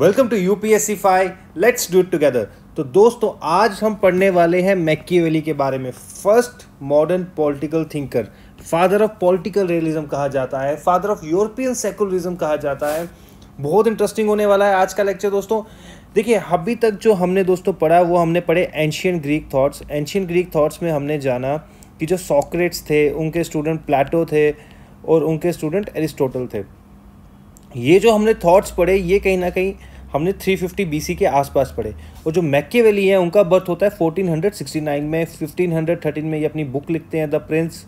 Welcome to U P S C fi let's do it together तो दोस्तों आज हम पढ़ने वाले हैं मैकियावेली के बारे में first modern political thinker father of political realism कहा जाता है फादर ऑफ यूरोपियन सेकुलरिज्म कहा जाता है बहुत इंटरेस्टिंग होने वाला है आज का लेक्चर दोस्तों देखिए अभी तक जो हमने दोस्तों पढ़ा वो हमने पढ़े ancient Greek thoughts ancient Greek thoughts में हमने जाना कि जो सॉक्रेट्स थे उनके स्टूडेंट प्लेटो थे और उनके स्टूडेंट एरिस्टोटल थे ये जो हमने थॉट्स पढ़े ये कहीं ना कहीं हमने 350 फिफ्टी के आसपास पढ़े और जो मैके वैली है उनका बर्थ होता है 1469 में 1513 में ये अपनी बुक लिखते हैं द प्रिंस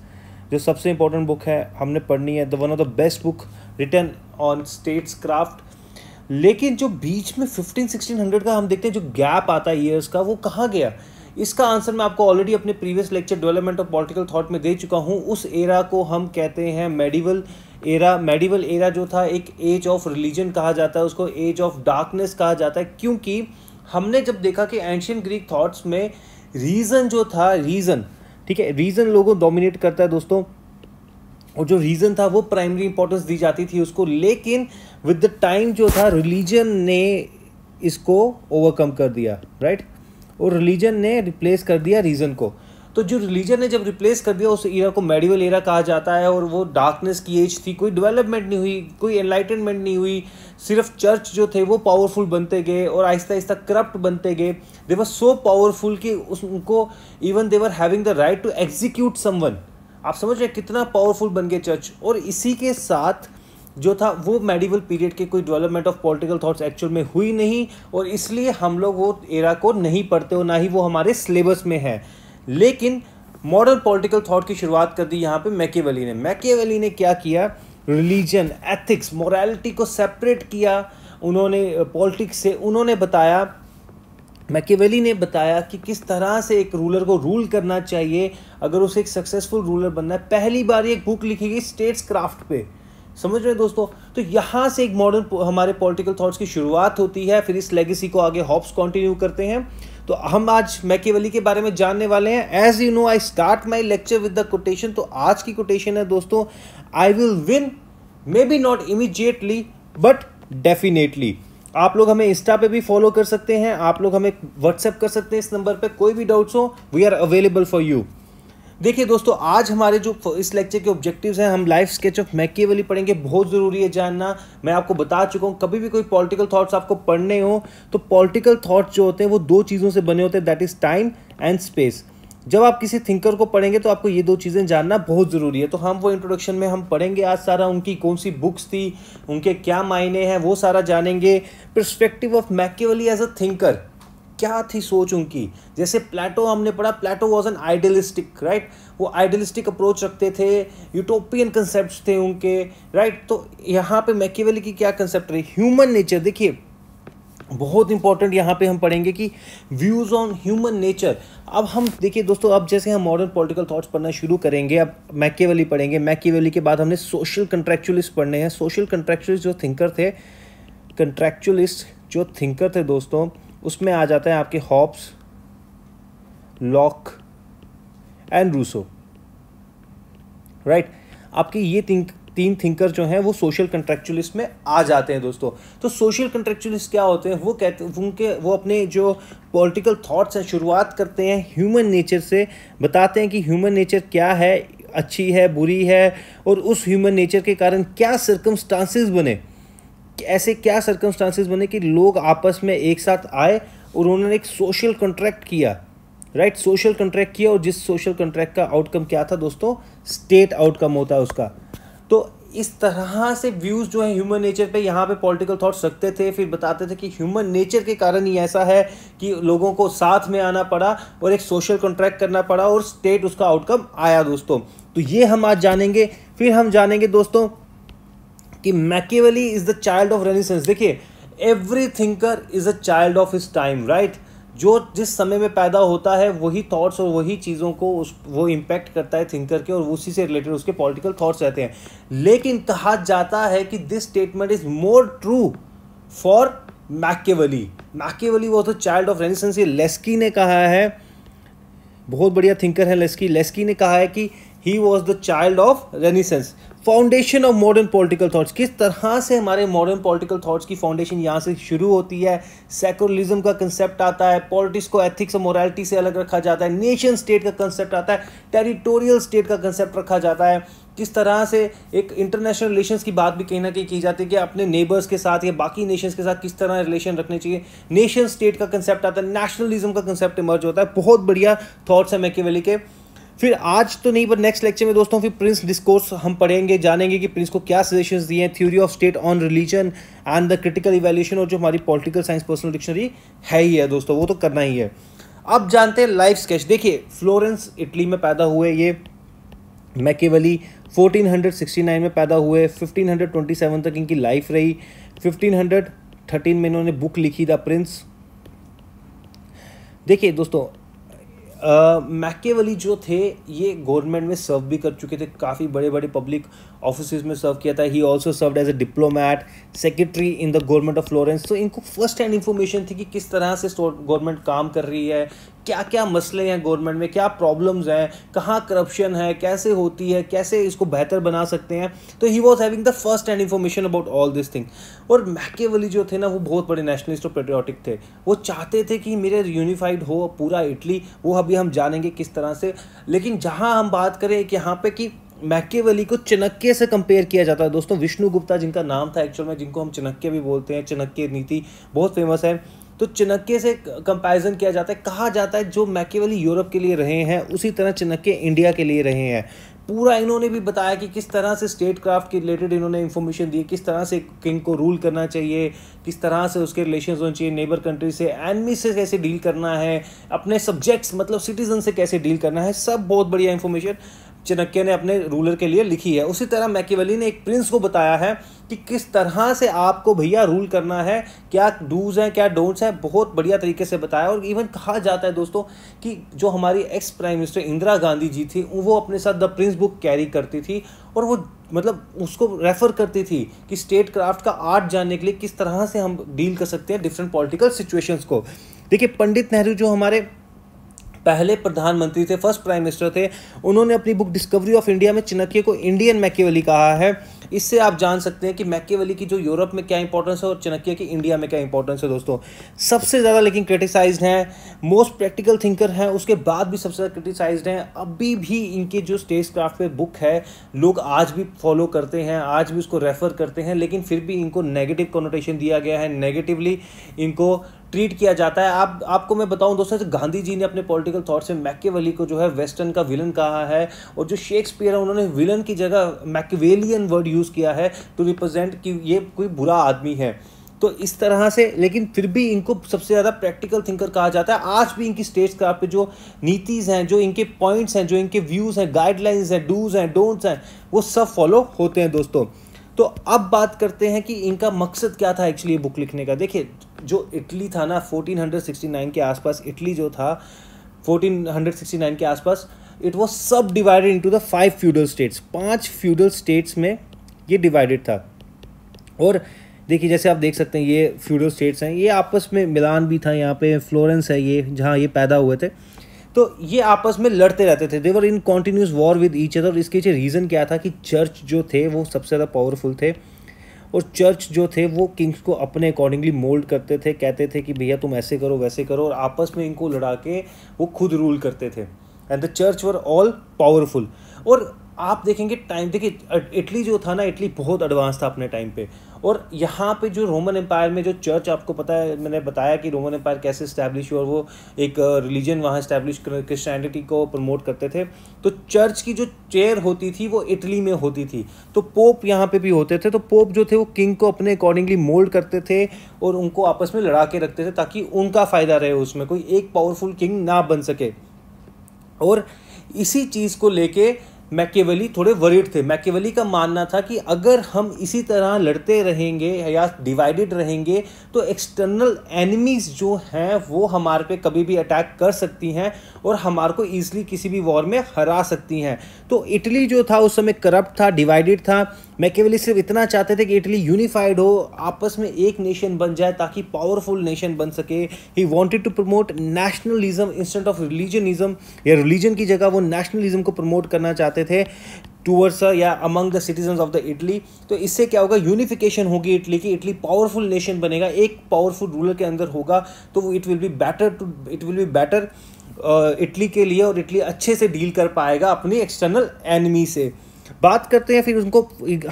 जो सबसे इंपॉर्टेंट बुक है हमने पढ़नी है the one of the best book written on statecraft लेकिन जो बीच में फिफ्टीन सिक्सटीन हंड्रेड का हम देखते हैं जो गैप आता है ईयर्स का वो कहाँ गया इसका आंसर मैं आपको ऑलरेडी अपने previous lecture development of political thought में दे चुका हूँ उस एरा को हम कहते हैं मेडिवल एरा मेडिवल एरा जो था एक एज ऑफ रिलीजन कहा जाता है उसको एज ऑफ डार्कनेस कहा जाता है क्योंकि हमने जब देखा कि एंशियन ग्रीक थॉट्स में रीज़न जो था रीज़न ठीक है रीज़न लोगों डोमिनेट करता है दोस्तों और जो रीज़न था वो प्राइमरी इंपॉर्टेंस दी जाती थी उसको लेकिन विद द टाइम जो था रिलीजन ने इसको ओवरकम कर दिया राइट right? और रिलीजन ने रिप्लेस कर दिया रीज़न को तो जो रिलीजन ने जब रिप्लेस कर दिया उस एरा को मेडिवल एरा कहा जाता है और वो डार्कनेस की एज थी कोई डेवलपमेंट नहीं हुई कोई एनलाइटनमेंट नहीं हुई सिर्फ चर्च जो थे वो पावरफुल बनते गए और आहिस्ता आहिस्ता करप्ट बनते गए दे वर सो पावरफुल कि उस उनको even they were having the right to execute someone आप समझ रहे कितना पावरफुल बन गए चर्च और इसी के साथ जो था वो मेडिवल पीरियड के कोई development of political thoughts actual में हुई नहीं और इसलिए हम लोग वो एरा को नहीं पढ़ते और ना ही वो हमारे सिलेबस में है लेकिन मॉडर्न पॉलिटिकल थॉट की शुरुआत कर दी यहाँ पे मैकेवली ने मैकेवली ने क्या किया रिलीजन एथिक्स मोरालिटी को सेपरेट किया उन्होंने पॉलिटिक्स से उन्होंने बताया मैकेवली ने बताया कि किस तरह से एक रूलर को रूल करना चाहिए अगर उसे एक सक्सेसफुल रूलर बनना है पहली बार एक बुक लिखी गई स्टेट्स क्राफ्ट पे समझ रहे दोस्तों तो यहाँ से एक मॉडर्न हमारे पॉलिटिकल थॉट्स की शुरुआत होती है फिर इस लेगेसी को आगे हॉप्स कंटिन्यू करते हैं तो हम आज मैकेवली के बारे में जानने वाले हैं as you know I start my lecture with the quotation तो आज की कोटेशन है दोस्तों I will win maybe not immediately but definitely आप लोग हमें इंस्टा पे भी फॉलो कर सकते हैं आप लोग हमें व्हाट्सएप कर सकते हैं इस नंबर पे कोई भी डाउट्स हो we are available for you देखिए दोस्तों आज हमारे जो इस लेक्चर के ऑब्जेक्टिव्स हैं हम लाइफ स्केच ऑफ मैकेवली पढ़ेंगे बहुत ज़रूरी है जानना मैं आपको बता चुका हूँ कभी भी कोई पॉलिटिकल थॉट्स आपको पढ़ने हो तो पॉलिटिकल थॉट्स जो होते हैं वो दो चीज़ों से बने होते हैं that is time and space जब आप किसी थिंकर को पढ़ेंगे तो आपको ये दो चीज़ें जानना बहुत ज़रूरी है तो हम वो इंट्रोडक्शन में हम पढ़ेंगे आज सारा उनकी कौन सी बुक्स थी उनके क्या मायने हैं वो सारा जानेंगे perspective of Machiavelli as a thinker क्या थी सोच उनकी जैसे प्लेटो हमने पढ़ा Plato was an idealistic right वो आइडियलिस्टिक अप्रोच रखते थे यूटोपियन कंसेप्ट थे उनके राइट right? तो यहाँ पे मैकेवेली की क्या कंसेप्ट रही ह्यूमन नेचर देखिए बहुत इंपॉर्टेंट यहाँ पे हम पढ़ेंगे कि व्यूज़ ऑन ह्यूमन नेचर अब हम देखिए दोस्तों अब जैसे हम मॉडर्न पॉलिटिकल थॉट्स पढ़ना शुरू करेंगे अब मैकेवली पढ़ेंगे मैकेवेली के बाद हमने सोशल कंट्रेक्चुअलिस्ट पढ़ने हैं सोशल कंट्रेक्चुअलिस्ट जो थिंकर थे कंट्रेक्चुअलिस्ट जो थिंकर थे दोस्तों उसमें आ जाता है आपके Hobbes Locke and Rousseau right आपके ये थिंक तीन थिंकर जो हैं वो सोशल कंट्रेक्चुअलिस्ट में आ जाते हैं दोस्तों तो सोशल कंट्रेक्चुअलिस्ट क्या होते हैं वो कहते हैं उनके वो अपने जो पॉलिटिकल थॉट्स हैं शुरुआत करते हैं ह्यूमन नेचर से बताते हैं कि ह्यूमन नेचर क्या है अच्छी है बुरी है और उस ह्यूमन नेचर के कारण क्या सर्कमस्टांसिस बने ऐसे क्या सर्कमस्टांसिस बने कि लोग आपस में एक साथ आए और उन्होंने एक सोशल कंट्रैक्ट किया राइट सोशल कंट्रैक्ट किया और जिस सोशल कंट्रैक्ट का आउटकम क्या था दोस्तों स्टेट आउटकम होता है उसका तो इस तरह से व्यूज़ जो है ह्यूमन नेचर पे यहाँ पे पॉलिटिकल थॉट्स रखते थे फिर बताते थे कि ह्यूमन नेचर के कारण ही ऐसा है कि लोगों को साथ में आना पड़ा और एक सोशल कॉन्ट्रैक्ट करना पड़ा और स्टेट उसका आउटकम आया दोस्तों तो ये हम आज जानेंगे फिर हम जानेंगे दोस्तों कि Machiavelli is the child of Renaissance देखिए every thinker is a child of his time right जो जिस समय में पैदा होता है वही थॉट्स और वही चीज़ों को उस वो इम्पैक्ट करता है थिंकर के और उसी से रिलेटेड उसके पॉलिटिकल थॉट्स रहते हैं लेकिन कहा जाता है कि this statement is more true for Machiavelli Machiavelli वो तो चाइल्ड ऑफ रेनिसेंस ये लेस्की ने कहा है बहुत बढ़िया थिंकर है लेस्की लेस्की ने कहा है कि he was the child of Renaissance foundation of modern political thoughts किस तरह से हमारे मॉडर्न पॉलिटिकल थाट्स की फाउंडेशन यहाँ से शुरू होती है सेकुलरिज्म का कंसेप्ट आता है पॉलिटिक्स को एथिक्स और मोरालिटी से अलग रखा जाता है नेशन स्टेट का कंसेप्ट आता है टेरिटोरियल स्टेट का कंसेप्ट रखा जाता है किस तरह से एक इंटरनेशनल रिलेशंस की बात भी कहीं ना कहीं की जाती है कि अपने नेबर्स के साथ या बाकी नेशंस के साथ किस तरह रिलेशन रखने चाहिए नेशन स्टेट का कंसेप्ट आता है नेशनलिज्म का कंसेप्ट इमर्ज होता है बहुत बढ़िया थाट्स है वेली के फिर आज तो नहीं पर नेक्स्ट लेक्चर में दोस्तों फिर प्रिंस डिस्कोर्स हम पढ़ेंगे जानेंगे कि प्रिंस को क्या सजेशन दिए हैं theory of state on religion and the critical evaluation और जो हमारी पॉलिटिकल साइंस पर्सनल डिक्शनरी है ही है दोस्तों वो तो करना ही है अब जानते हैं लाइफ स्केच देखिए फ्लोरेंस इटली में पैदा हुए ये मैकेवली 1469 में पैदा हुए 1527 तक इनकी लाइफ रही 1513 में इन्होंने बुक लिखी द प्रिंस देखिए दोस्तों मैकेवली जो थे ये गवर्नमेंट में सर्व भी कर चुके थे काफ़ी बड़े बड़े पब्लिक ऑफिस में सर्व किया था he also serve as a diplomat secretary in the government of Florence तो इनको फर्स्ट हैंड इन्फॉर्मेशन थी कि किस तरह से गवर्नमेंट काम कर रही है क्या क्या मसले हैं गवर्नमेंट में क्या प्रॉब्लम्स हैं कहाँ करप्शन है कैसे होती है कैसे इसको बेहतर बना सकते हैं तो he was having the first hand information about all this thing और मैकेवली जो थे ना वो बहुत बड़े नेशनलिस्ट और पेट्रियाटिक थे वो चाहते थे कि मेरे यूनिफाइड हो पूरा इटली वो अभी हम जानेंगे किस तरह से लेकिन जहाँ हम बात करें कि यहाँ पे कि मैकेवली को चनक्य से कंपेयर किया जाता है दोस्तों विष्णु गुप्ता जिनका नाम था एक्चुअल में जिनको हम चनक्य भी बोलते हैं चनक्य नीति बहुत फेमस है तो चनक्य से कंपैरिजन किया जाता है कहा जाता है जो मैकेवली यूरोप के लिए रहे हैं उसी तरह चनक्य इंडिया के लिए रहे हैं पूरा इन्होंने भी बताया कि किस तरह से स्टेट क्राफ्ट के रिलेटेड इन्होंने इन्फॉर्मेशन दी किस तरह से किंग को रूल करना चाहिए किस तरह से उसके रिलेशन होने चाहिए नेबर कंट्री से एनमी से कैसे डील करना है अपने सब्जेक्ट्स मतलब सिटीजन से कैसे डील करना है सब बहुत बढ़िया इन्फॉर्मेशन चनक्य ने अपने रूलर के लिए लिखी है उसी तरह मैकेवली ने एक प्रिंस को बताया है कि किस तरह से आपको भैया रूल करना है क्या डूज हैं क्या डोंट्स हैं बहुत बढ़िया तरीके से बताया और इवन कहा जाता है दोस्तों कि जो हमारी ex prime minister Indira Gandhi ji थी वो अपने साथ द प्रिंस बुक कैरी करती थी और वो मतलब उसको रेफ़र करती थी कि स्टेट क्राफ्ट का आर्ट जानने के लिए किस तरह से हम डील कर सकते हैं डिफरेंट पॉलिटिकल सिचुएशंस को देखिए पंडित नेहरू जो हमारे पहले प्रधानमंत्री थे फर्स्ट प्राइम मिनिस्टर थे उन्होंने अपनी बुक डिस्कवरी ऑफ इंडिया में चिनक्य को इंडियन मैकेवली कहा है इससे आप जान सकते हैं कि मैकेवली की जो यूरोप में क्या इंपॉर्टेंस है और चिनकिया की इंडिया में क्या इंपॉर्टेंस है दोस्तों सबसे ज़्यादा लेकिन क्रिटिसाइज हैं मोस्ट प्रैक्टिकल थिंकर हैं उसके बाद भी सबसे ज़्यादा क्रिटिसाइज हैं अभी भी इनके जो स्टेज क्राफ्ट पे बुक है लोग आज भी फॉलो करते हैं आज भी उसको रेफ़र करते हैं लेकिन फिर भी इनको नेगेटिव कॉनोटेशन दिया गया है नेगेटिवली इनको ट्रीट किया जाता है आप आपको मैं बताऊं दोस्तों गांधी जी ने अपने पॉलिटिकल थॉट से मैकेवली को जो है वेस्टर्न का विलन कहा है और जो शेक्सपियर है उन्होंने विलन की जगह मैकेवेलियन वर्ड यूज़ किया है टू रिप्रेजेंट कि ये कोई बुरा आदमी है तो इस तरह से लेकिन फिर भी इनको सबसे ज़्यादा प्रैक्टिकल थिंकर कहा जाता है आज भी इनकी स्टेज का पे जो नीतिज़ हैं जो इनके पॉइंट्स हैं जो इनके व्यूज़ हैं गाइडलाइंस हैं डूज़ हैं डोंट्स हैं वो सब फॉलो होते हैं दोस्तों तो अब बात करते हैं कि इनका मकसद क्या था एक्चुअली बुक लिखने का देखिए जो इटली था ना 1469 के आसपास इटली जो था 1469 के आसपास it was subdivided into the five feudal states पांच फ्यूडल स्टेट्स में ये डिवाइडेड था और देखिए जैसे आप देख सकते हैं ये फ्यूडल स्टेट्स हैं ये आपस में मिलान भी था यहाँ पे फ्लोरेंस है ये जहाँ ये पैदा हुए थे तो ये आपस में लड़ते रहते थे they were in continuous war with each other इसके पीछे रीज़न क्या था कि चर्च जो थे वो सबसे ज़्यादा पावरफुल थे और चर्च जो थे वो किंग्स को अपने अकॉर्डिंगली मोल्ड करते थे कहते थे कि भैया तुम ऐसे करो वैसे करो और आपस में इनको लड़ा के वो खुद रूल करते थे and the church were all powerful और आप देखेंगे टाइम देखिए इटली जो था ना इटली बहुत एडवांस था अपने टाइम पे और यहाँ पे जो रोमन एम्पायर में जो चर्च आपको पता है मैंने बताया कि रोमन एम्पायर कैसे इस्टेब्लिश हुआ और वो एक रिलीजन वहाँ इस्टेब्लिश क्रिश्चियनिटी को प्रमोट करते थे तो चर्च की जो चेयर होती थी वो इटली में होती थी तो पोप यहाँ पे भी होते थे तो पोप जो थे वो किंग को अपने अकॉर्डिंगली मोल्ड करते थे और उनको आपस में लड़ा के रखते थे ताकि उनका फ़ायदा रहे उसमें कोई एक पावरफुल किंग ना बन सके और इसी चीज़ को लेके मैकेवली थोड़े वरिड थे मैकेवली का मानना था कि अगर हम इसी तरह लड़ते रहेंगे या डिवाइडेड रहेंगे तो एक्सटर्नल एनिमीज़ जो हैं वो हमारे पे कभी भी अटैक कर सकती हैं और हमार को ईजिली किसी भी वॉर में हरा सकती हैं तो इटली जो था उस समय करप्ट था डिवाइडेड था मैकेवली सिर्फ इतना चाहते थे कि इटली यूनिफाइड हो आपस में एक नेशन बन जाए ताकि पावरफुल नेशन बन सके he wanted to promote nationalism instead of religionism या रिलीजन की जगह वो नेशनलिज्म को प्रमोट करना चाहते थे टूवर्ड्स या among the citizen of the Italy तो इससे क्या होगा यूनिफिकेशन होगी इटली की इटली पावरफुल नेशन बनेगा एक पावरफुल रूलर के अंदर होगा तो it will be better to it will be better Italy के लिए और इटली अच्छे से डील कर पाएगा अपनी एक्सटर्नल एनिमी से बात करते हैं फिर उनको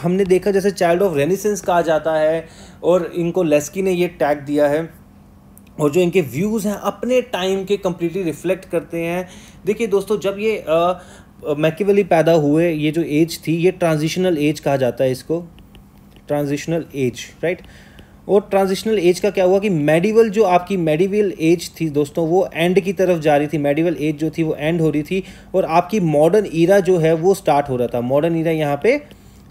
हमने देखा जैसे चाइल्ड ऑफ रेनिसेंस कहा जाता है और इनको लेस्की ने ये टैग दिया है और जो इनके व्यूज़ हैं अपने टाइम के कम्प्लीटली रिफ्लेक्ट करते हैं देखिए दोस्तों जब ये मैकेवली पैदा हुए ये जो एज थी ये ट्रांजिशनल एज कहा जाता है इसको ट्रांजिशनल एज राइट और ट्रांजिशनल एज का क्या हुआ कि मेडिवल जो आपकी मेडिवल एज थी दोस्तों वो एंड की तरफ जा रही थी मेडिवल एज जो थी वो एंड हो रही थी और आपकी मॉडर्न ईरा जो है वो स्टार्ट हो रहा था मॉडर्न ईरा यहाँ पे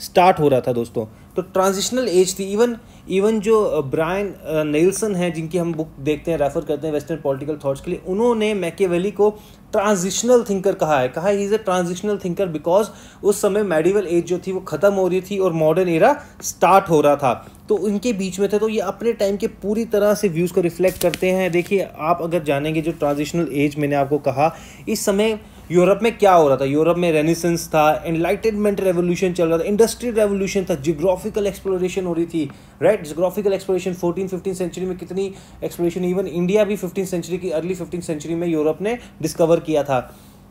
स्टार्ट हो रहा था दोस्तों तो ट्रांजिशनल एज थी इवन इवन जो ब्रायन uh, नेल्सन uh, हैं जिनकी हम बुक देखते हैं रेफर करते हैं वेस्टर्न पॉलिटिकल थॉट्स के लिए उन्होंने मैकेवेली को ट्रांजिशनल थिंकर कहा है कहा is a transitional thinker because उस समय मेडिवल एज जो थी वो ख़त्म हो रही थी और मॉडर्न एरा स्टार्ट हो रहा था तो इनके बीच में थे तो ये अपने टाइम के पूरी तरह से व्यूज़ को रिफ्लेक्ट करते हैं देखिए आप अगर जानेंगे जो ट्रांजिशनल एज मैंने आपको कहा इस समय यूरोप में क्या हो रहा था यूरोप में रेनिसेंस था एनलाइटनमेंट रेवोल्यूशन चल रहा था इंडस्ट्रियल रेवोल्यूशन था जियोग्राफिकल एक्सप्लोरेशन हो रही थी right geographical exploration fourteen fifteen century में कितनी एक्सप्लोरेशन इवन इंडिया भी फिफ्टीन सेंचुरी की अर्ली फिफ्टीन सेंचुरी में यूरोप ने डिस्कवर किया था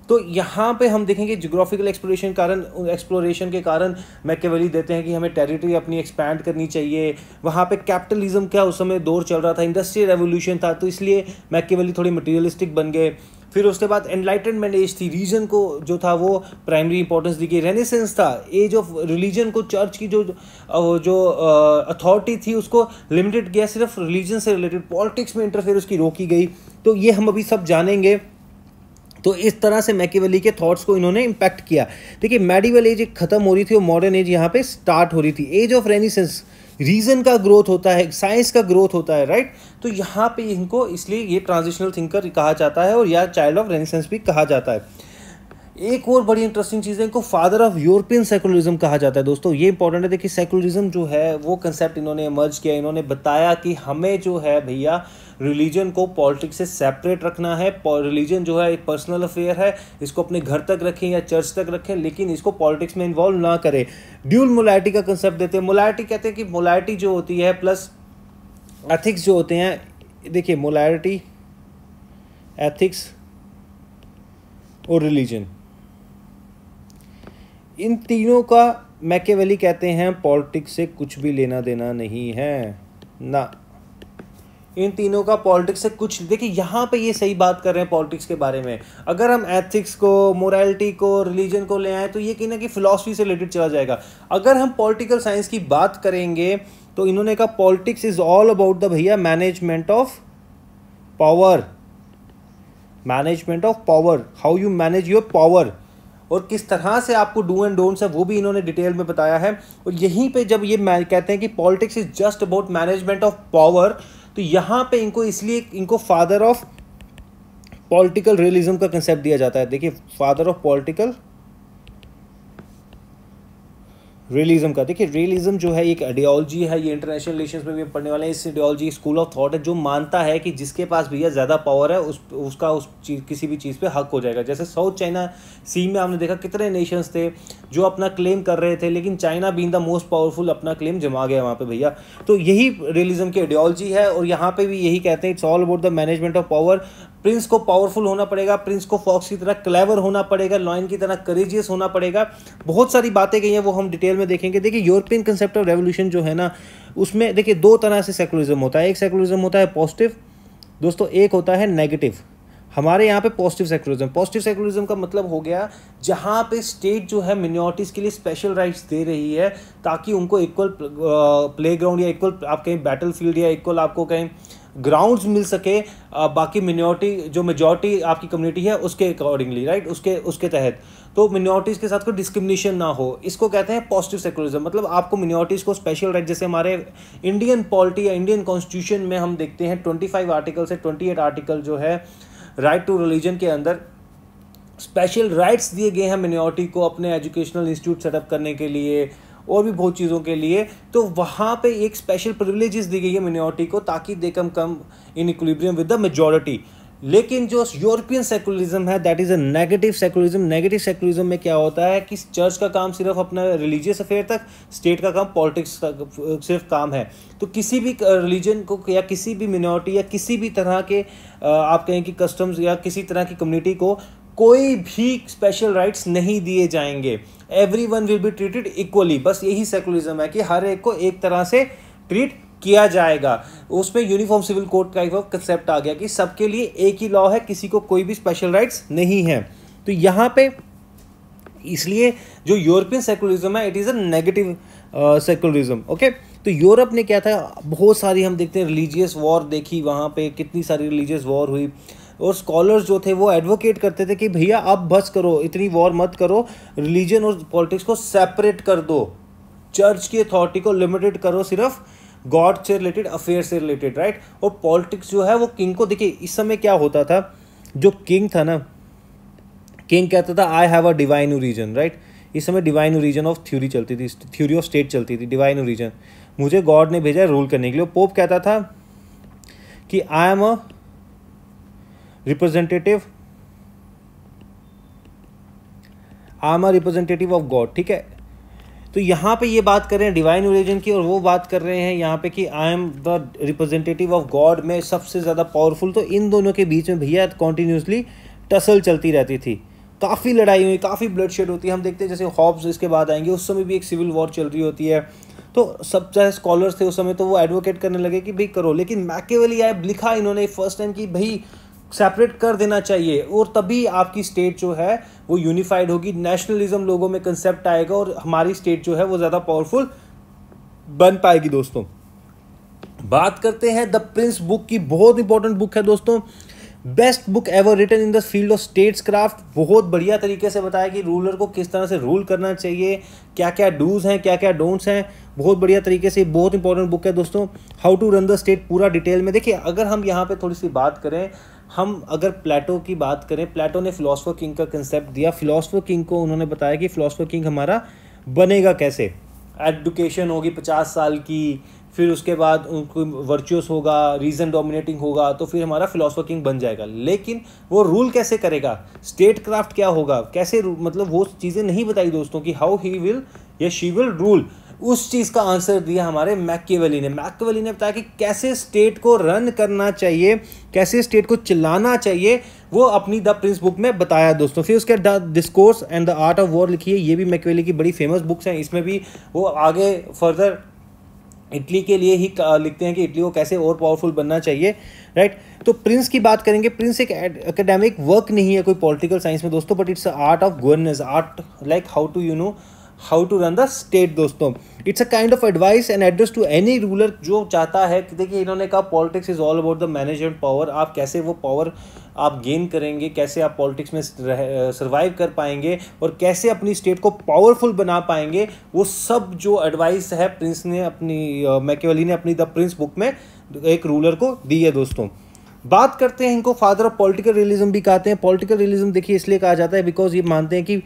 तो यहाँ पे हम देखेंगे जियोग्राफिकल एक्सप्लोरेशन कारण एक्सप्लोरेशन के कारण मैकेवेली देते हैं कि हमें टेरिटरी अपनी एक्सपैंड करनी चाहिए वहाँ पे कैपिटलिज्म का उस समय दौर चल रहा था इंडस्ट्रियल रेवोल्यूशन था तो इसलिए मैकेवेली थोड़ी मटेरियलिस्टिक बन गए फिर उसके बाद एनलाइटनमेंट एज थी रीजन को जो था वो प्राइमरी इंपॉर्टेंस दी गई रेनेसेंस था एज ऑफ रिलीजन को चर्च की जो जो अथॉरिटी थी उसको लिमिटेड किया सिर्फ रिलीजन से रिलेटेड पॉलिटिक्स में इंटरफेयर उसकी रोकी गई तो ये हम अभी सब जानेंगे तो इस तरह से मैकेवली के थॉट्स को इन्होंने इम्पैक्ट किया देखिए मेडिवल एज एक ख़त्म हो रही थी और मॉडर्न एज यहाँ पे स्टार्ट हो रही थी एज ऑफ रेनिसेंस रीज़न का ग्रोथ होता है साइंस का ग्रोथ होता है राइट तो यहाँ पे इनको इसलिए ये ट्रांजिशनल थिंकर कहा जाता है और या चाइल्ड ऑफ रेनेसेंस भी कहा जाता है एक और बड़ी इंटरेस्टिंग चीज़ है इनको फादर ऑफ यूरोपियन सेकुलरिज्म कहा जाता है दोस्तों ये इंपॉर्टेंट है देखिए सेकुलरिज्म जो है वो कंसेप्ट इन्होंने इमर्ज किया इन्होंने बताया कि हमें जो है भैया रिलीजन को पॉलिटिक्स से सेपरेट रखना है रिलीजन जो है एक पर्सनल अफेयर है इसको अपने घर तक रखें या चर्च तक रखें लेकिन इसको पॉलिटिक्स में इन्वॉल्व ना करें ड्यूल मोलाइटी का कंसेप्ट देते हैं मोलाइटी कहते हैं कि मोलाइटी जो होती है प्लस एथिक्स जो होते हैं देखिए मोलाइटी एथिक्स और रिलीजन इन तीनों का मैकेवेली कहते हैं पॉलिटिक्स से कुछ भी लेना देना नहीं है ना इन तीनों का पॉलिटिक्स से कुछ देखिए यहाँ पे ये सही बात कर रहे हैं पॉलिटिक्स के बारे में अगर हम एथिक्स को मोरालिटी को रिलीजन को ले आए तो ये कहना कि फिलोसफी से रिलेटेड चला जाएगा अगर हम पॉलिटिकल साइंस की बात करेंगे तो इन्होंने कहा politics is all about the भैया management of power management of power how you manage your power और किस तरह से आपको डू एंड डोंट्स है वो भी इन्होंने डिटेल में बताया है और यहीं पे जब ये कहते हैं कि politics is just about management of power तो यहाँ पे इनको इसलिए इनको फादर ऑफ पॉलिटिकल रियलिज्म का कंसेप्ट दिया जाता है देखिए फादर ऑफ पॉलिटिकल रियलिज्म का देखिए रियलिज्म जो है एक आइडियोलॉजी है ये इंटरनेशनल रिलेशन में भी पढ़ने वाले हैं इस आइडियोलॉजी स्कूल ऑफ थॉट है जो मानता है कि जिसके पास भैया ज़्यादा पावर है उस उसका उस चीज किसी भी चीज़ पे हक हो जाएगा जैसे साउथ चाइना सी में हमने देखा कितने नेशंस थे जो अपना क्लेम कर रहे थे लेकिन China been the most powerful अपना क्लेम जमा गया वहाँ पर भैया तो यही रियलिज्म की आइडियोलॉजी है और यहाँ पर भी यही कहते हैं it's all about the management of power prince को पावरफुल होना पड़ेगा प्रिंस को फॉक्स की तरह क्लेवर होना पड़ेगा लॉयन की तरह करेजियस होना पड़ेगा बहुत सारी बातें गई हैं वो हम डिटेल में देखेंगे देखिए यूरोपियन कंसेप्ट ऑफ रेवोल्यूशन जो है ना उसमें देखिए दो तरह से सेकुलरिज्म होता है एक सेकुलरिज्म होता है पॉजिटिव दोस्तों एक होता है नेगेटिव हमारे यहाँ पे पॉजिटिव सेकुलरिज्म पॉजिटिव सेकुलरिज्म का मतलब हो गया जहाँ पे स्टेट जो है मिनोरिटीज़ के लिए स्पेशल राइट्स दे रही है ताकि उनको इक्वल प्ले ग्राउंड या इक्वल आप कहीं बैटल फील्ड या इक्वल आपको कहीं ग्राउंड्स मिल सके बाकी मिनोरिटी जो मेजोरिटी आपकी कम्युनिटी है उसके अकॉर्डिंगली राइट उसके उसके तहत तो मिनोरिटीज़ के साथ कोई डिस्क्रिमिनेशन ना हो इसको कहते हैं पॉजिटिव सेकुलरिज्म मतलब आपको मिनोरिटीज़ को स्पेशल राइट जैसे हमारे इंडियन पॉलिटी या इंडियन कॉन्स्टिट्यूशन में हम देखते हैं ट्वेंटी फाइव आर्टिकल से ट्वेंटी एट आर्टिकल जो है राइट टू रिलीजन के अंदर स्पेशल राइट्स दिए गए हैं मिनोरिटी को अपने एजुकेशनल इंस्टीट्यूट सेटअप करने के लिए और भी बहुत चीज़ों के लिए तो वहाँ पे एक स्पेशल प्रिविलेजेस दी गई है मिनोरिटी को ताकि they come come in equilibrium with the majority लेकिन जो यूरोपियन सेकुलरिज्म है that is a negative secularism negative secularism में क्या होता है कि चर्च का काम सिर्फ अपना रिलीजियस अफेयर तक स्टेट का काम पॉलिटिक्स का सिर्फ काम है तो किसी भी रिलीजन को या किसी भी मिनोरिटी या किसी भी तरह के आप कहें कि कस्टम्स या किसी तरह की कम्युनिटी को कोई भी स्पेशल राइट्स नहीं दिए जाएंगे every one will be treated equally बस यही सेकुलरिज्म है कि हर एक को एक तरह से ट्रीट किया जाएगा उसमें यूनिफॉर्म सिविल कोड का ऑफ कंसेप्ट आ गया कि सबके लिए एक ही लॉ है किसी को कोई भी स्पेशल राइट्स नहीं है तो यहाँ पे इसलिए जो यूरोपियन सेकुलरिज्म है it is a negative secularism okay तो यूरोप ने क्या था बहुत सारी हम देखते हैं रिलीजियस वॉर देखी वहाँ पे कितनी सारी रिलीजियस वॉर हुई और स्कॉलर्स जो थे वो एडवोकेट करते थे कि भैया आप बस करो इतनी वॉर मत करो रिलीजन और पॉलिटिक्स को सेपरेट कर दो चर्च की अथॉरिटी को लिमिटेड करो सिर्फ गॉड से रिलेटेड अफेयर से रिलेटेड राइट और पॉलिटिक्स जो है वो किंग को देखिए इस समय क्या होता था जो किंग था ना किंग कहता था I have a divine origin right इस समय डिवाइन ओरिजन ऑफ थ्योरी चलती थी थ्योरी ऑफ स्टेट चलती थी डिवाइन ओरिजन मुझे गॉड ने भेजा रूल करने के लिए पोप कहता था कि I am a representative I am a representative of God ठीक है तो यहाँ पे ये बात कर रहे हैं डिवाइन ओरिजिन की और वो बात कर रहे हैं यहाँ पे कि I am the representative of God में सबसे ज़्यादा पावरफुल तो इन दोनों के बीच में भैया कॉन्टीन्यूसली टसल चलती रहती थी काफ़ी लड़ाई हुई काफ़ी ब्लड शेड होती है हम देखते हैं जैसे हॉब्स इसके बाद आएंगे उस समय भी एक सिविल वॉर चल रही होती है तो सब चाहे स्कॉलर्स थे उस समय तो वो एडवोकेट करने लगे कि भाई करो लेकिन मैकेवली आए लिखा इन्होंने फर्स्ट टाइम कि भाई सेपरेट कर देना चाहिए और तभी आपकी स्टेट जो है वो यूनिफाइड होगी नेशनलिज्म लोगों में कंसेप्ट आएगा और हमारी स्टेट जो है वो ज़्यादा पावरफुल बन पाएगी दोस्तों बात करते हैं द प्रिंस बुक की बहुत इंपॉर्टेंट बुक है दोस्तों best book ever written in the field of states craft बहुत बढ़िया तरीके से बताया कि रूलर को किस तरह से रूल करना चाहिए क्या क्या डूज हैं क्या क्या डोंट्स हैं बहुत बढ़िया तरीके से बहुत इंपॉर्टेंट बुक है दोस्तों how to run the state पूरा डिटेल में देखिए अगर हम यहाँ पे थोड़ी सी बात करें हम अगर प्लेटो की बात करें प्लेटो ने फ़िलासफ़र किंग का कंसेप्ट दिया फ़िलासफ़र किंग को उन्होंने बताया कि फ़िलासफ़र किंग हमारा बनेगा कैसे एडुकेशन होगी पचास साल की फिर उसके बाद उनको वर्चुअस होगा रीज़न डोमिनेटिंग होगा तो फिर हमारा फिलोसफर किंग बन जाएगा लेकिन वो रूल कैसे करेगा स्टेट क्राफ्ट क्या होगा कैसे मतलब वो चीज़ें नहीं बताई दोस्तों कि हाउ ही विल या शी विल रूल उस चीज़ का आंसर दिया हमारे मैकेवली ने मैकेवली ने बताया कि कैसे स्टेट को रन करना चाहिए कैसे स्टेट को चलाना चाहिए वो अपनी द प्रिंस बुक में बताया दोस्तों फिर उसके the discourse and the art of war लिखी है ये भी मैकेवली की बड़ी फेमस बुक्स हैं इसमें भी वो आगे फर्दर इटली के लिए ही लिखते हैं कि इटली को कैसे और पावरफुल बनना चाहिए राइट तो प्रिंस की बात करेंगे प्रिंस एक एकेडमिक वर्क नहीं है कोई पॉलिटिकल साइंस में दोस्तों but it's art of governance art like how to you know how to run the state दोस्तों it's a kind of advice and address to any ruler जो चाहता है कि देखिए इन्होंने कहा politics is all about the management power आप कैसे वो पावर आप गेन करेंगे कैसे आप पॉलिटिक्स में सर्वाइव कर पाएंगे और कैसे अपनी स्टेट को पावरफुल बना पाएंगे वो सब जो एडवाइस है प्रिंस ने अपनी मैकेवली ने अपनी द प्रिंस बुक में एक रूलर को दी है दोस्तों बात करते हैं इनको फादर ऑफ पॉलिटिकल रियलिज्म भी कहते हैं पॉलिटिकल रियलिज्म देखिए इसलिए कहा जाता है बिकॉज ये मानते हैं कि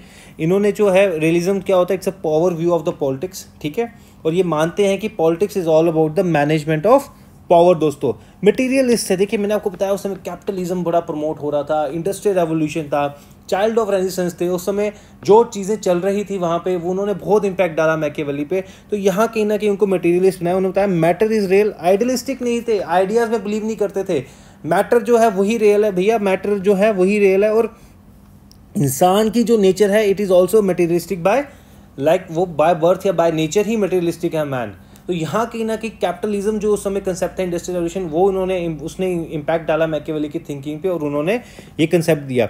इन्होंने जो है रियलिज्म क्या होता है it's a power view of the politics ठीक है और ये मानते हैं कि politics is all about the management of power दोस्तों मटेरियलिस्ट है देखिए मैंने आपको बताया उस समय कैपिटलिज्म बड़ा प्रमोट हो रहा था इंडस्ट्रियल रेवोल्यूशन था चाइल्ड ऑफ रेजिस्टेंस थे उस समय जो चीज़ें चल रही थी वहाँ पे वो उन्होंने बहुत इंपैक्ट डाला मैके वली पे तो यहाँ कहीं ना कहीं उनको मटेरियलिस्ट बनाया उन्होंने बताया मैटर इज रियल आइडियलिस्टिक नहीं थे आइडियाज़ में बिलीव नहीं करते थे मैटर जो है वही रियल है भैया मैटर जो है वही रियल है और इंसान की जो नेचर है it is also materialistic by like वो बाय बर्थ या बाय नेचर ही मटेरियलिस्टिक है मैन तो यहाँ की ना कि कैपिटलिज्म जो उस समय कंसेप्ट है इंडस्ट्रियल वो उन्होंने उसने इम्पैक्ट डाला मैकेवली की थिंकिंग पे और उन्होंने ये कंसेप्ट दिया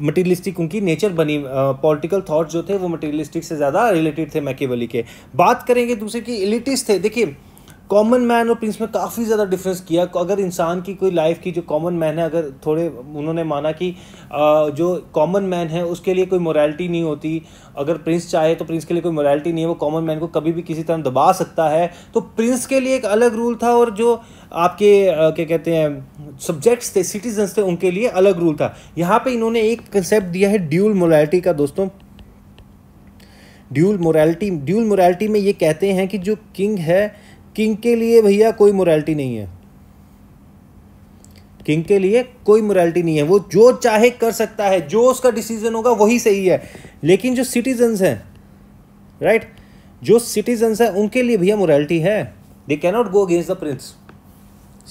मटेरियलिस्टिक उनकी नेचर बनी पॉलिटिकल थॉट्स जो थे वो मटेरियलिस्टिक से ज़्यादा रिलेटेड थे मैकेवली के बात करेंगे दूसरे की इलिटिस थे देखिए कॉमन मैन और प्रिंस में काफ़ी ज़्यादा डिफरेंस किया अगर इंसान की कोई लाइफ की जो कॉमन मैन है अगर थोड़े उन्होंने माना कि जो कॉमन मैन है उसके लिए कोई मोरालिटी नहीं होती अगर प्रिंस चाहे तो प्रिंस के लिए कोई मोरालिटी नहीं है वो कॉमन मैन को कभी भी किसी तरह दबा सकता है तो प्रिंस के लिए एक अलग रूल था और जो आपके क्या कहते हैं सब्जेक्ट्स थे सिटीजन्स थे उनके लिए अलग रूल था यहाँ पर इन्होंने एक कंसेप्ट दिया है ड्यूल मोरालिटी का दोस्तों ड्यूल मोरालिटी ड्यूल मोरालिटी में ये कहते हैं कि जो किंग है किंग के लिए भैया कोई मोरालिटी नहीं है किंग के लिए कोई मोरालिटी नहीं है वो जो चाहे कर सकता है जो उसका डिसीजन होगा वही सही है लेकिन जो सिटीजन हैं राइट जो सिटीजन हैं उनके लिए भैया मोरालिटी है they cannot go against the prince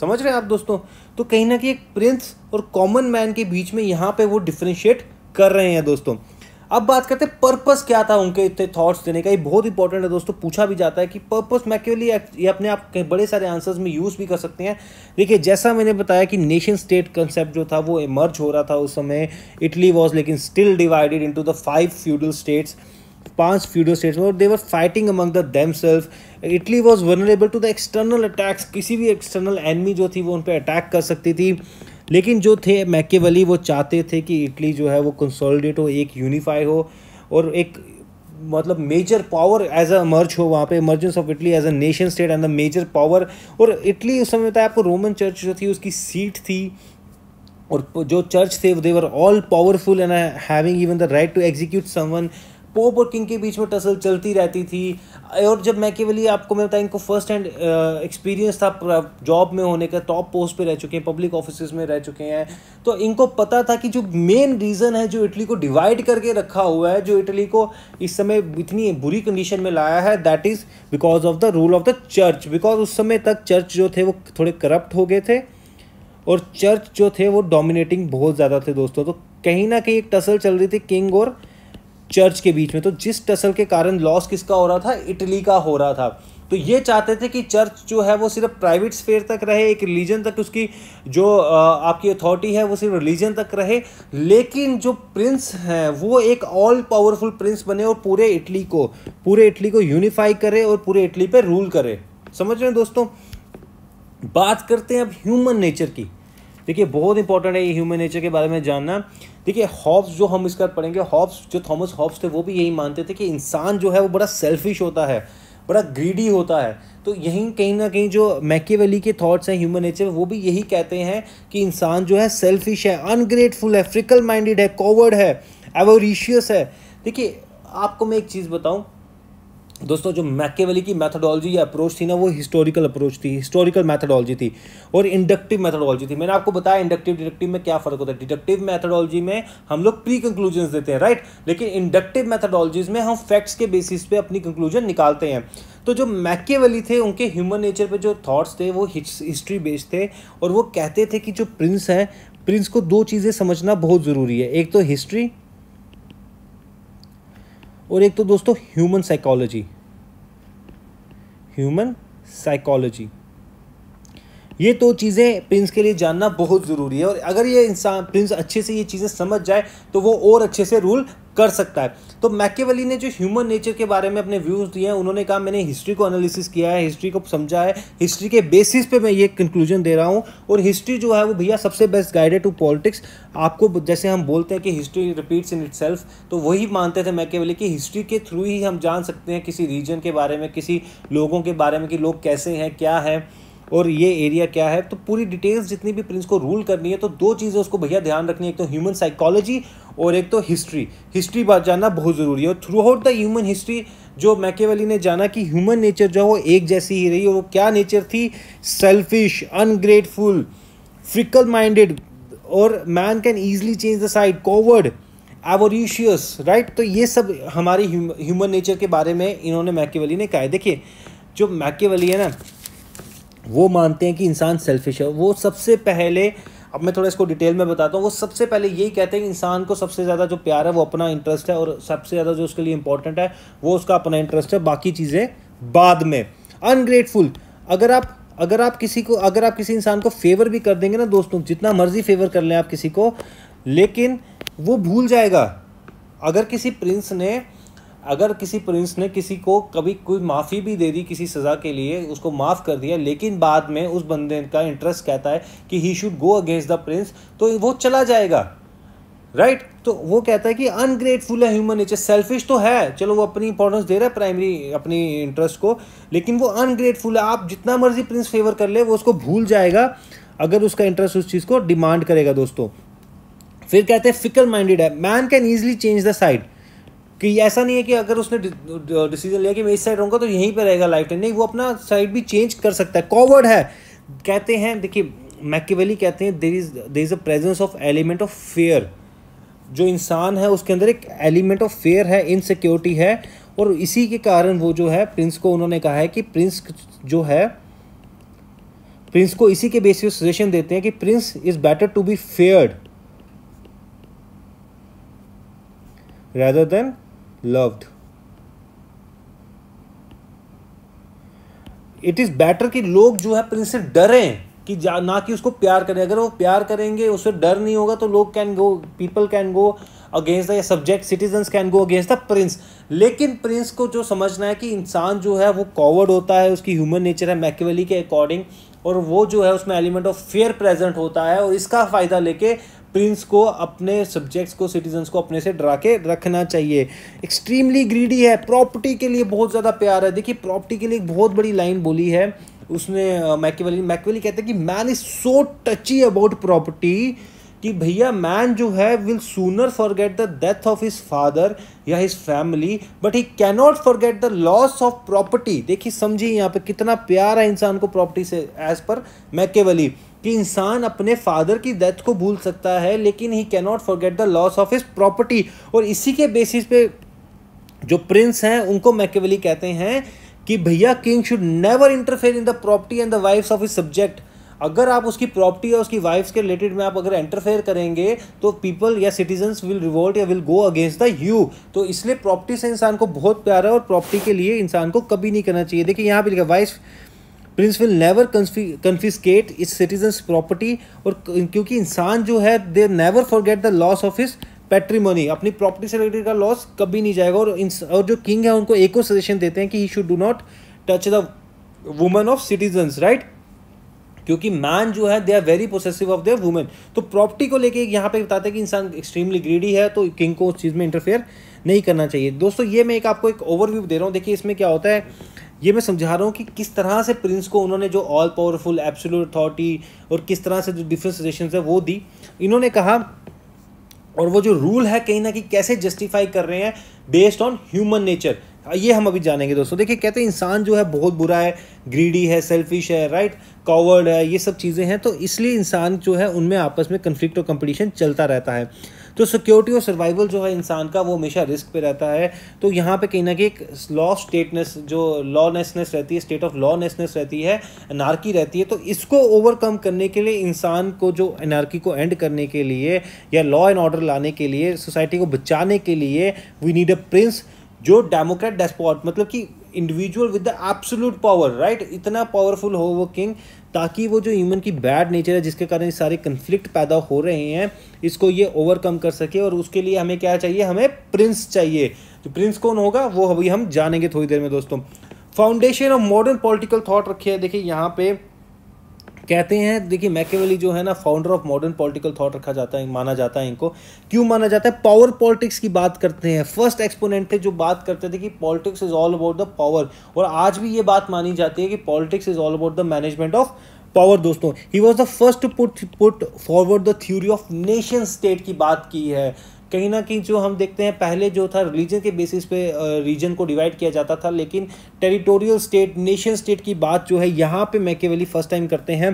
समझ रहे हैं आप दोस्तों तो कहीं ना कहीं एक प्रिंस और कॉमन मैन के बीच में यहां पे वो डिफ्रेंशिएट कर रहे हैं दोस्तों अब बात करते हैं पर्पस क्या था उनके इतने थॉट्स देने का ये बहुत इंपॉर्टेंट है दोस्तों पूछा भी जाता है कि पर्पस मैक्यूली ये अपने आप के बड़े सारे आंसर्स में यूज़ भी कर सकते हैं देखिए जैसा मैंने बताया कि नेशन स्टेट कंसेप्ट जो था वो इमर्ज हो रहा था उस समय इटली वॉज लेकिन still divided into the five feudal states पांच फ्यूडल स्टेट्स में और they were fighting among the themselves Italy was vulnerable to the external attacks किसी भी एक्सटर्नल एनमी जो थी वो उन पर अटैक कर सकती थी लेकिन जो थे मैकेवली वो चाहते थे कि इटली जो है वो कंसोलिडेट हो एक यूनिफाई हो और एक मतलब major power as emerge हो वहाँ पे emergence of Italy as a nation state and the major power और इटली उस समय था आपको रोमन चर्च जो थी उसकी सीट थी और जो चर्च थे they were all powerful and having even the right to execute someone pope और किंग के बीच में टसल चलती रहती थी और जब मैं केवल आपको मैं बताया इनको फर्स्ट हैंड एक्सपीरियंस था जॉब में होने का टॉप पोस्ट पे रह चुके हैं पब्लिक ऑफिस में रह चुके हैं तो इनको पता था कि जो मेन रीज़न है जो इटली को डिवाइड करके रखा हुआ है जो इटली को इस समय इतनी बुरी कंडीशन में लाया है that is because of the rule of the church because उस समय तक चर्च जो थे वो थोड़े करप्ट हो गए थे और चर्च जो थे वो डोमिनेटिंग बहुत ज़्यादा थे दोस्तों तो कहीं ना कहीं एक टसल चल रही थी किंग और चर्च के बीच में तो जिस टसल के कारण लॉस किसका हो रहा था इटली का हो रहा था तो ये चाहते थे कि चर्च जो है वो सिर्फ प्राइवेट स्फेयर तक रहे एक रिलीजन तक उसकी जो आपकी अथॉरिटी है वो सिर्फ रिलीजन तक रहे लेकिन जो प्रिंस हैं वो एक ऑल पावरफुल प्रिंस बने और पूरे इटली को पूरे इटली को यूनिफाई करे और पूरे इटली पे रूल करे समझ रहे हैं दोस्तों बात करते हैं अब ह्यूमन नेचर की देखिए बहुत इंपॉर्टेंट है ये ह्यूमन नेचर के बारे में जानना देखिए हॉब्स जो हम इसका पढ़ेंगे हॉब्स जो थॉमस हॉब्स थे वो भी यही मानते थे कि इंसान जो है वो बड़ा सेल्फिश होता है बड़ा ग्रीडी होता है तो यहीं कहीं ना कहीं जो मैकेवेली के थॉट्स हैं ह्यूमन नेचर वो भी यही कहते हैं कि इंसान जो है सेल्फिश है अनग्रेटफुल है फ्रिकल माइंडेड है कोवर्ड है एवोरिशियस है देखिए आपको मैं एक चीज़ बताऊं दोस्तों जो मैकेवली की मैथडोलॉजी या अप्रोच थी ना वो हिस्टोरिकल अप्रोच थी हिस्टोरिकल मैथडोलॉजी थी और इंडक्टिव मैथडोलॉजी थी मैंने आपको बताया इंडक्टिव डिडक्टिव में क्या फ़र्क होता है डिडक्टिव मैथडोलॉजी में हम लोग प्री कंक्लूजन देते हैं राइट लेकिन इंडक्टिव मैथडोलॉजीज में हम फैक्ट्स के बेसिस पे अपनी कंक्लूजन निकालते हैं तो जो मैकेवली थे उनके ह्यूमन नेचर पर जो थाट्स थे वो हिस्ट्री बेस्ड थे और वो कहते थे कि जो प्रिंस है प्रिंस को दो चीज़ें समझना बहुत ज़रूरी है एक तो हिस्ट्री और एक तो दोस्तों ह्यूमन साइकोलॉजी ह्यूमन साइकोलॉजी ये तो चीज़ें प्रिंस के लिए जानना बहुत ज़रूरी है और अगर ये इंसान प्रिंस अच्छे से ये चीज़ें समझ जाए तो वो और अच्छे से रूल कर सकता है तो मैकेवली ने जो ह्यूमन नेचर के बारे में अपने व्यूज़ दिए हैं उन्होंने कहा मैंने हिस्ट्री को एनालिसिस किया है हिस्ट्री को समझा है हिस्ट्री के बेसिस पे मैं ये कंक्लूजन दे रहा हूँ और हिस्ट्री जो है वो भैया सबसे बेस्ट गाइडेड टू पॉलिटिक्स आपको जैसे हम बोलते हैं कि हिस्ट्री रिपीट्स इन इट तो वही मानते थे मैकेवली कि हिस्ट्री के थ्रू ही हम जान सकते हैं किसी रीजन के बारे में किसी लोगों के बारे में कि लोग कैसे हैं क्या है और ये एरिया क्या है तो पूरी डिटेल्स जितनी भी प्रिंस को रूल करनी है तो दो चीज़ें उसको भैया ध्यान रखनी है एक तो ह्यूमन साइकोलॉजी और एक तो हिस्ट्री हिस्ट्री बात जानना बहुत ज़रूरी है और throughout the human history जो मैकेवली ने जाना कि ह्यूमन नेचर जो है वो एक जैसी ही रही और वो क्या नेचर थी सेल्फिश अनग्रेटफुल फ्रिकल माइंडेड और man can easily change the side coward एवोल्यूशियस राइट तो ये सब हमारे ह्यूमन नेचर के बारे में इन्होंने मैकेवली ने कहा है देखिए जो मैकेवली है ना वो मानते हैं कि इंसान सेल्फिश है वो सबसे पहले अब मैं थोड़ा इसको डिटेल में बताता हूँ वो सबसे पहले यही कहते हैं कि इंसान को सबसे ज़्यादा जो प्यार है वो अपना इंटरेस्ट है और सबसे ज़्यादा जो उसके लिए इंपॉर्टेंट है वो उसका अपना इंटरेस्ट है बाकी चीज़ें बाद में अनग्रेटफुल अगर आप अगर आप किसी को अगर आप किसी इंसान को फेवर भी कर देंगे ना दोस्तों जितना मर्जी फेवर कर लें आप किसी को लेकिन वो भूल जाएगा अगर किसी प्रिंस ने अगर किसी प्रिंस ने किसी को कभी कोई माफ़ी भी दे दी किसी सज़ा के लिए उसको माफ़ कर दिया लेकिन बाद में उस बंदे का इंटरेस्ट कहता है कि he should go against the prince तो वो चला जाएगा राइट right? तो वो कहता है कि अनग्रेटफुल है ह्यूमन नेचर सेल्फिश तो है चलो वो अपनी इंपॉर्टेंस दे रहा है प्राइमरी अपनी इंटरेस्ट को लेकिन वो अनग्रेटफुल है आप जितना मर्जी प्रिंस फेवर कर ले वो उसको भूल जाएगा अगर उसका इंटरेस्ट उस चीज़ को डिमांड करेगा दोस्तों फिर कहते हैं फिकल माइंडेड है man can easily change the side कि ऐसा नहीं है कि अगर उसने डिसीजन लिया कि मैं इस साइड रहूँगा तो यहीं पर रहेगा लाइफ टाइम नहीं वो अपना साइड भी चेंज कर सकता है कॉवर्ड है कहते हैं देखिए मैकेवेली कहते हैं there is there is a presence of element of fear जो इंसान है उसके अंदर एक एलिमेंट ऑफ फेयर है इनसिक्योरिटी है और इसी के कारण वो जो है प्रिंस को उन्होंने कहा है कि प्रिंस जो है प्रिंस को इसी के बेसिस सजेशन देते हैं कि prince is better to be feared rather than loved it is better कि लोग जो है प्रिंस से डरें कि ना कि उसको प्यार करें अगर वो प्यार करेंगे उससे डर नहीं होगा तो लोग can go people can go against the subject citizen can go against the prince लेकिन प्रिंस को जो समझना है कि इंसान जो है वो कॉवर्ड होता है उसकी ह्यूमन नेचर है मैकेवली के अकॉर्डिंग और वो जो है उसमें एलिमेंट ऑफ फेयर प्रेजेंट होता है और इसका फ़ायदा लेके प्रिंस को अपने सब्जेक्ट्स को सिटीजन्स को अपने से डरा के रखना चाहिए एक्सट्रीमली ग्रीडी है प्रॉपर्टी के लिए बहुत ज़्यादा प्यार है देखिए प्रॉपर्टी के लिए एक बहुत बड़ी लाइन बोली है उसने मैकेवली मैकेवली कहते हैं कि man is so touchy about property कि भैया मैन जो है will sooner forget the death of his father या his family but he cannot forget the loss of property देखिए समझिए यहाँ पे कितना प्यार है इंसान को प्रॉपर्टी से एज पर मैकेवली कि इंसान अपने फादर की डेथ को भूल सकता है लेकिन he cannot forget the loss of his property और इसी के बेसिस पे जो प्रिंस हैं उनको मैकेवली कहते हैं कि भैया king should never interfere in the property and the wives of his subject अगर आप उसकी प्रॉपर्टी या उसकी वाइफ्स के रिलेटेड में आप अगर इंटरफेयर करेंगे तो पीपल या सिटीजन्स विल रिवोल्ट या will go against the you तो इसलिए प्रॉपर्टी से इंसान को बहुत प्यार है और प्रॉपर्टी के लिए इंसान को कभी नहीं करना चाहिए देखिए यहाँ पे लिखा wife prince will never confiscate is citizen property और क्योंकि इंसान जो है they never forget the loss of his patrimony अपनी प्रॉपर्टी से रिलेटेड का लॉस कभी नहीं जाएगा और और जो किंग है उनको एक और सजेशन देते हैं कि he should do not touch the woman of citizens right क्योंकि मैन जो है they are very possessive of their women तो प्रॉपर्टी को लेके यहाँ पे बताते हैं कि इंसान एक्सट्रीमली ग्रीडी है तो किंग को उस चीज़ में इंटरफेयर नहीं करना चाहिए दोस्तों ये मैं एक आपको एक ओवरव्यू दे रहा हूँ देखिए इसमें क्या होता है ये मैं समझा रहा हूँ कि किस तरह से प्रिंस को उन्होंने जो ऑल पावरफुल एब्सोल्यूट अथॉरिटी और किस तरह से जो डिफरेंट सजेशन है वो दी इन्होंने कहा और वो जो रूल है कहीं ना कहीं कैसे जस्टिफाई कर रहे हैं बेस्ड ऑन ह्यूमन नेचर ये हम अभी जानेंगे दोस्तों देखिए कहते हैं इंसान जो है बहुत बुरा है ग्रीडी है सेल्फिश है राइट कॉवर्ड है ये सब चीज़ें हैं तो इसलिए इंसान जो है उनमें आपस में कन्फ्लिक्ट और कंपटीशन चलता रहता है तो सिक्योरिटी और सर्वाइवल जो है इंसान का वो हमेशा रिस्क पे रहता है तो यहाँ पे कहीं ना कहीं एक लॉ स्टेटनेस जो लॉनेसनेस रहती है स्टेट ऑफ लॉनेसनेस रहती है अनारकी रहती है तो इसको ओवरकम करने के लिए इंसान को जो अनारकी को एंड करने के लिए या लॉ एंड ऑर्डर लाने के लिए सोसाइटी को बचाने के लिए वी नीड अ प्रिंस जो डेमोक्रेट डेस्पॉट मतलब कि individual with the absolute power right इतना पावरफुल हो वो किंग ताकि वो जो ह्यूमन की बैड नेचर है जिसके कारण सारे कन्फ्लिक्ट पैदा हो रहे हैं इसको ये ओवरकम कर सके और उसके लिए हमें क्या चाहिए हमें प्रिंस चाहिए तो प्रिंस कौन होगा वो अभी हम जानेंगे थोड़ी देर में दोस्तों foundation of modern political thought रखे है देखिए यहाँ पे कहते हैं देखिए मैकेवली जो है ना founder of modern political thought रखा जाता है माना जाता है इनको क्यों माना जाता है पावर पॉलिटिक्स की बात करते हैं फर्स्ट एक्सपोनेंट थे जो बात करते थे कि politics is all about the power और आज भी ये बात मानी जाती है कि politics is all about the management of power दोस्तों he was the first put put forward the theory of nation state की बात की है कहीं ना कहीं जो हम देखते हैं पहले जो था रिलीजन के बेसिस पे रीजन को डिवाइड किया जाता था लेकिन टेरिटोरियल स्टेट नेशन स्टेट की बात जो है यहाँ पे मैकेवेली फर्स्ट टाइम करते हैं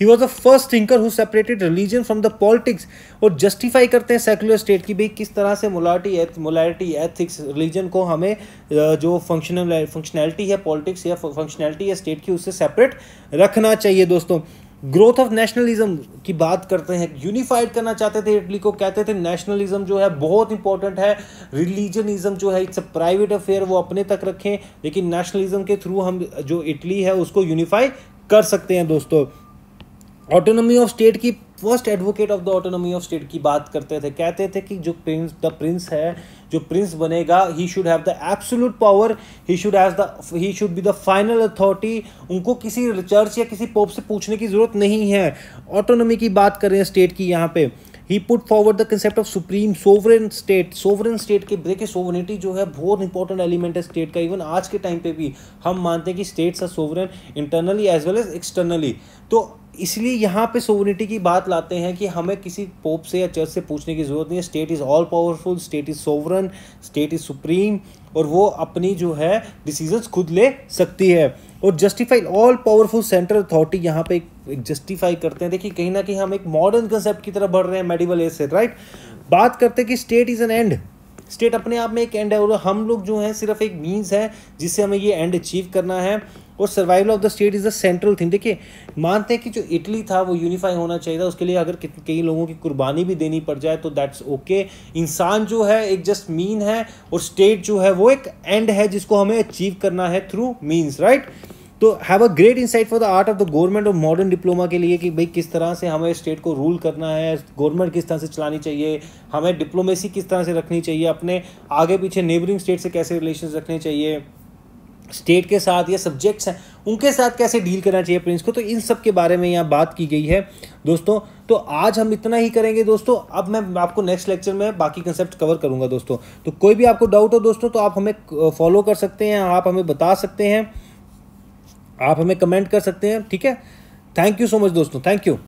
he was the first thinker who separated religion from the politics और जस्टिफाई करते हैं सेकुलर स्टेट की भाई किस तरह से मोलाटी मोलारिटी एथिक्स रिलीजन को हमें जो फंक्शनल फंक्शनैलिटी है पॉलिटिक्स या फंक्शनैलिटी या स्टेट की उससे सेपरेट रखना चाहिए दोस्तों ग्रोथ ऑफ नेशनलिज्म की बात करते हैं यूनिफाइड करना चाहते थे इटली को कहते थे नेशनलिज्म जो है बहुत इंपॉर्टेंट है रिलीजनिज्म जो है इट्स अ प्राइवेट अफेयर वो अपने तक रखें लेकिन नेशनलिज्म के थ्रू हम जो इटली है उसको यूनिफाई कर सकते हैं दोस्तों ऑटोनॉमी ऑफ स्टेट की first advocate of the autonomy of state की बात करते थे कहते थे कि जो प्रिंस द प्रिंस है जो प्रिंस बनेगा he should have the absolute power he should have the he should be the final authority उनको किसी चर्च या किसी पोप से पूछने की ज़रूरत नहीं है ऑटोनॉमी की बात करें स्टेट की यहाँ पे he put forward the concept of supreme sovereign state sovereign state के देखिए सोवरेनिटी जो है बहुत इंपॉर्टेंट एलिमेंट है स्टेट का इवन आज के टाइम पे भी हम मानते हैं कि states are sovereign internally as well as externally तो इसलिए यहाँ पे सोवनिटी की बात लाते हैं कि हमें किसी पोप से या चर्च से पूछने की ज़रूरत नहीं है state is all powerful state is sovereign state is supreme और वो अपनी जो है डिसीजंस खुद ले सकती है और justify all powerful central authority यहाँ पे एक जस्टिफाई करते हैं देखिए कहीं ना कहीं हम एक मॉडर्न कंसेप्ट की तरफ बढ़ रहे हैं मेडिवल एज से राइट बात करते हैं कि state is an end state अपने आप में एक एंड है और हम लोग जो हैं सिर्फ एक मीन्स है जिससे हमें ये एंड अचीव करना है और survival of the state is the central thing देखिए मानते हैं कि जो इटली था वो यूनिफाई होना चाहिए था उसके लिए अगर कई लोगों की कुर्बानी भी देनी पड़ जाए तो दैट्स ओके इंसान जो है एक जस्ट मीन है और स्टेट जो है वो एक एंड है जिसको हमें अचीव करना है थ्रू मीन्स राइट right? तो have a great insight for the art of the government और मॉडर्न डिप्लोमा के लिए कि भाई किस तरह से हमें स्टेट को रूल करना है गवर्नमेंट किस तरह से चलानी चाहिए हमें डिप्लोमेसी किस तरह से रखनी चाहिए अपने आगे पीछे नेबरिंग स्टेट से कैसे रिलेशन रखने चाहिए स्टेट के साथ या सब्जेक्ट्स हैं उनके साथ कैसे डील करना चाहिए प्रिंस को तो इन सब के बारे में यहाँ बात की गई है दोस्तों तो आज हम इतना ही करेंगे दोस्तों अब मैं आपको नेक्स्ट लेक्चर में बाकी कंसेप्ट कवर करूँगा दोस्तों तो कोई भी आपको डाउट हो दोस्तों तो आप हमें फॉलो कर सकते हैं आप हमें बता सकते हैं आप हमें कमेंट कर सकते हैं ठीक है थैंक यू सो मच दोस्तों थैंक यू